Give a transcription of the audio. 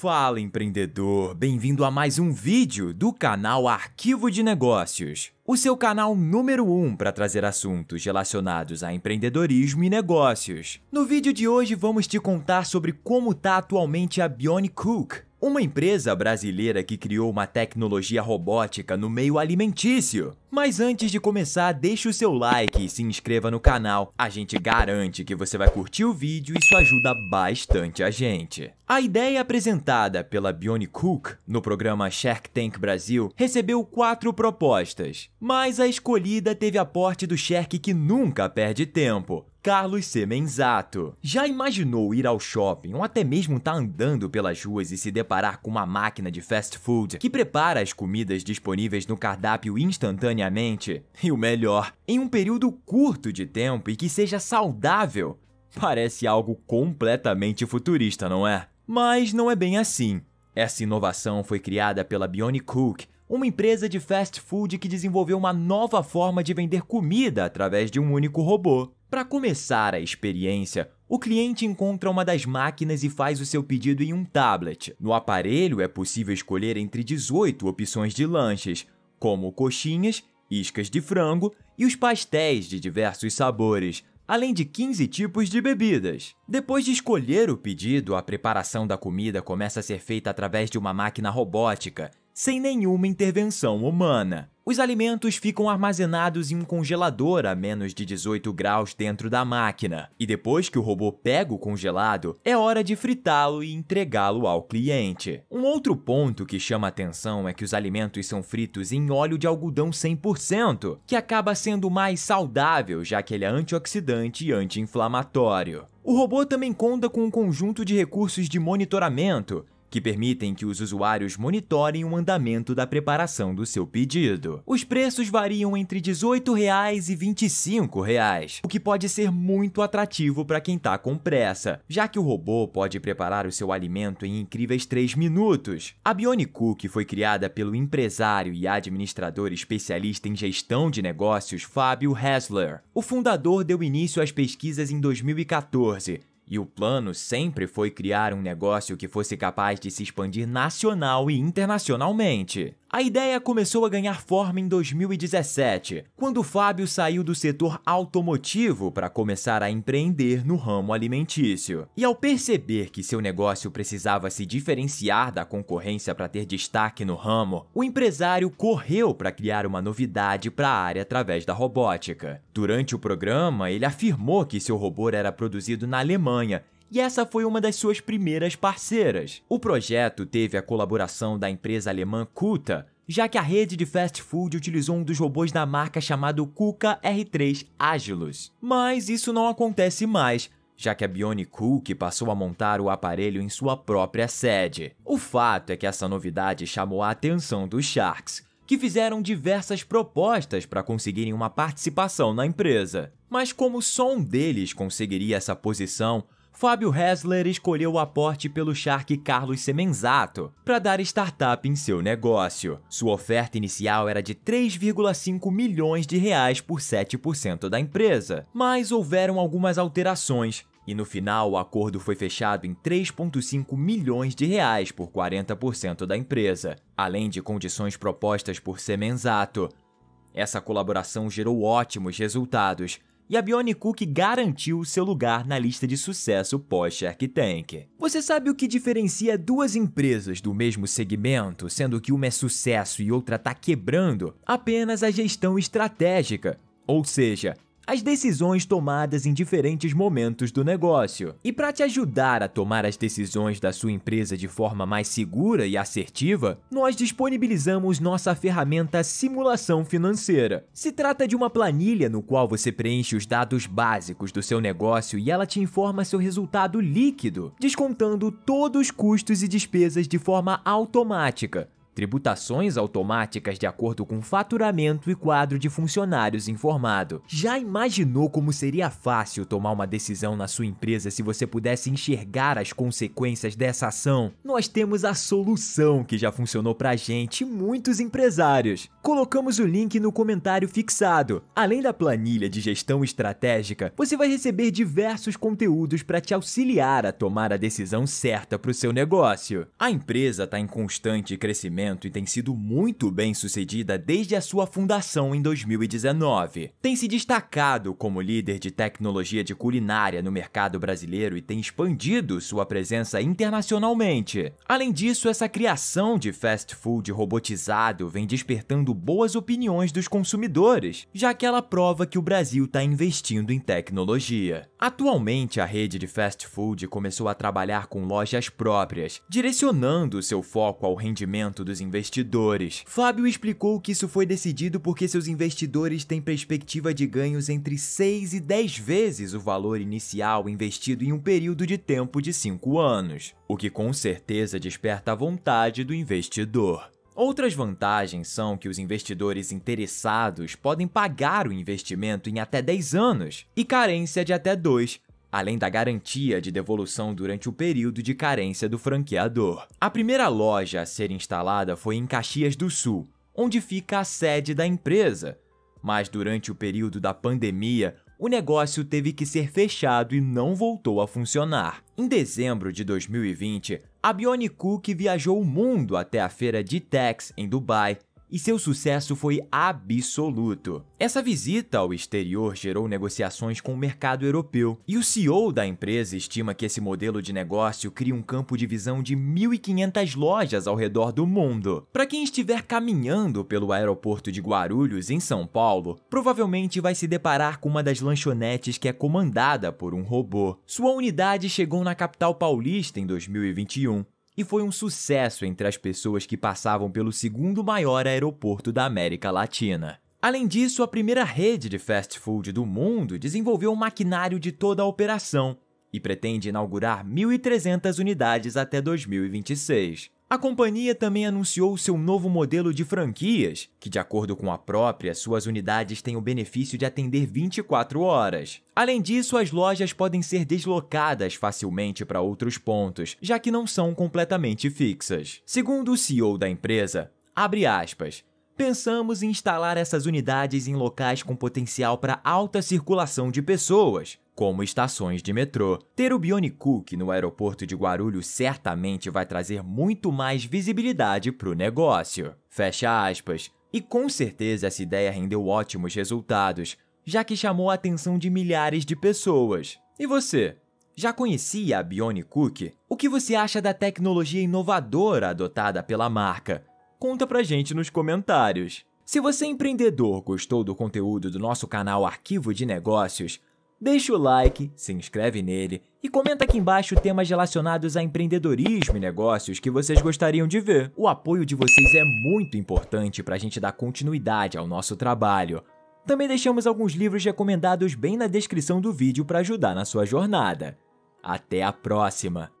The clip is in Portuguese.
Fala empreendedor, bem-vindo a mais um vídeo do canal Arquivo de Negócios o seu canal número 1 um para trazer assuntos relacionados a empreendedorismo e negócios. No vídeo de hoje vamos te contar sobre como está atualmente a Bionic Cook, uma empresa brasileira que criou uma tecnologia robótica no meio alimentício. Mas antes de começar, deixe o seu like e se inscreva no canal. A gente garante que você vai curtir o vídeo e isso ajuda bastante a gente. A ideia apresentada pela Bionic Cook no programa Shark Tank Brasil recebeu quatro propostas. Mas a escolhida teve aporte do cheque que nunca perde tempo, Carlos Semenzato. Já imaginou ir ao shopping ou até mesmo estar tá andando pelas ruas e se deparar com uma máquina de fast food que prepara as comidas disponíveis no cardápio instantaneamente? E o melhor, em um período curto de tempo e que seja saudável? Parece algo completamente futurista, não é? Mas não é bem assim. Essa inovação foi criada pela Bionic Cook, uma empresa de fast food que desenvolveu uma nova forma de vender comida através de um único robô. Para começar a experiência, o cliente encontra uma das máquinas e faz o seu pedido em um tablet. No aparelho é possível escolher entre 18 opções de lanches, como coxinhas, iscas de frango e os pastéis de diversos sabores além de 15 tipos de bebidas. Depois de escolher o pedido, a preparação da comida começa a ser feita através de uma máquina robótica, sem nenhuma intervenção humana. Os alimentos ficam armazenados em um congelador a menos de 18 graus dentro da máquina, e depois que o robô pega o congelado, é hora de fritá-lo e entregá-lo ao cliente. Um outro ponto que chama atenção é que os alimentos são fritos em óleo de algodão 100%, que acaba sendo mais saudável, já que ele é antioxidante e anti-inflamatório. O robô também conta com um conjunto de recursos de monitoramento, que permitem que os usuários monitorem o andamento da preparação do seu pedido. Os preços variam entre R$ e R$ o que pode ser muito atrativo para quem está com pressa, já que o robô pode preparar o seu alimento em incríveis 3 minutos. A Bionic Cook foi criada pelo empresário e administrador especialista em gestão de negócios Fábio Hessler. O fundador deu início às pesquisas em 2014 e o plano sempre foi criar um negócio que fosse capaz de se expandir nacional e internacionalmente. A ideia começou a ganhar forma em 2017, quando Fábio saiu do setor automotivo para começar a empreender no ramo alimentício. E ao perceber que seu negócio precisava se diferenciar da concorrência para ter destaque no ramo, o empresário correu para criar uma novidade para a área através da robótica. Durante o programa, ele afirmou que seu robô era produzido na Alemanha e essa foi uma das suas primeiras parceiras. O projeto teve a colaboração da empresa alemã Kuta, já que a rede de fast food utilizou um dos robôs da marca chamado Kuka R3 Agilus. Mas isso não acontece mais, já que a Bione Cook passou a montar o aparelho em sua própria sede. O fato é que essa novidade chamou a atenção dos Sharks, que fizeram diversas propostas para conseguirem uma participação na empresa. Mas como só um deles conseguiria essa posição, Fábio Hessler escolheu o aporte pelo Shark Carlos Semenzato para dar startup em seu negócio. Sua oferta inicial era de 3,5 milhões de reais por 7% da empresa, mas houveram algumas alterações e no final o acordo foi fechado em 3,5 milhões de reais por 40% da empresa, além de condições propostas por Semenzato. Essa colaboração gerou ótimos resultados e a Bionic Cook garantiu seu lugar na lista de sucesso pós-Shark Tank. Você sabe o que diferencia duas empresas do mesmo segmento, sendo que uma é sucesso e outra está quebrando? Apenas a gestão estratégica, ou seja, as decisões tomadas em diferentes momentos do negócio. E para te ajudar a tomar as decisões da sua empresa de forma mais segura e assertiva, nós disponibilizamos nossa ferramenta Simulação Financeira. Se trata de uma planilha no qual você preenche os dados básicos do seu negócio e ela te informa seu resultado líquido, descontando todos os custos e despesas de forma automática, tributações automáticas de acordo com faturamento e quadro de funcionários informado. Já imaginou como seria fácil tomar uma decisão na sua empresa se você pudesse enxergar as consequências dessa ação? Nós temos a solução que já funcionou pra gente e muitos empresários. Colocamos o link no comentário fixado. Além da planilha de gestão estratégica, você vai receber diversos conteúdos para te auxiliar a tomar a decisão certa para o seu negócio. A empresa está em constante crescimento e tem sido muito bem sucedida desde a sua fundação em 2019. Tem se destacado como líder de tecnologia de culinária no mercado brasileiro e tem expandido sua presença internacionalmente. Além disso, essa criação de fast food robotizado vem despertando boas opiniões dos consumidores, já que ela prova que o Brasil está investindo em tecnologia. Atualmente, a rede de fast food começou a trabalhar com lojas próprias, direcionando seu foco ao rendimento dos investidores. Fábio explicou que isso foi decidido porque seus investidores têm perspectiva de ganhos entre 6 e 10 vezes o valor inicial investido em um período de tempo de 5 anos, o que com certeza desperta a vontade do investidor. Outras vantagens são que os investidores interessados podem pagar o investimento em até 10 anos e carência de até 2, além da garantia de devolução durante o período de carência do franqueador. A primeira loja a ser instalada foi em Caxias do Sul, onde fica a sede da empresa. Mas durante o período da pandemia, o negócio teve que ser fechado e não voltou a funcionar. Em dezembro de 2020, a Bionic Cook viajou o mundo até a feira de Tex, em Dubai, e seu sucesso foi absoluto. Essa visita ao exterior gerou negociações com o mercado europeu, e o CEO da empresa estima que esse modelo de negócio cria um campo de visão de 1.500 lojas ao redor do mundo. Para quem estiver caminhando pelo aeroporto de Guarulhos, em São Paulo, provavelmente vai se deparar com uma das lanchonetes que é comandada por um robô. Sua unidade chegou na capital paulista em 2021 e foi um sucesso entre as pessoas que passavam pelo segundo maior aeroporto da América Latina. Além disso, a primeira rede de fast food do mundo desenvolveu o um maquinário de toda a operação e pretende inaugurar 1.300 unidades até 2026. A companhia também anunciou seu novo modelo de franquias, que, de acordo com a própria, suas unidades têm o benefício de atender 24 horas. Além disso, as lojas podem ser deslocadas facilmente para outros pontos, já que não são completamente fixas. Segundo o CEO da empresa, abre aspas, pensamos em instalar essas unidades em locais com potencial para alta circulação de pessoas, como estações de metrô. Ter o Bionic no aeroporto de Guarulhos certamente vai trazer muito mais visibilidade para o negócio. Fecha aspas. E com certeza essa ideia rendeu ótimos resultados, já que chamou a atenção de milhares de pessoas. E você? Já conhecia a Bionic O que você acha da tecnologia inovadora adotada pela marca? Conta pra gente nos comentários. Se você é empreendedor, gostou do conteúdo do nosso canal Arquivo de Negócios, Deixa o like, se inscreve nele e comenta aqui embaixo temas relacionados a empreendedorismo e negócios que vocês gostariam de ver. O apoio de vocês é muito importante para a gente dar continuidade ao nosso trabalho. Também deixamos alguns livros recomendados bem na descrição do vídeo para ajudar na sua jornada. Até a próxima!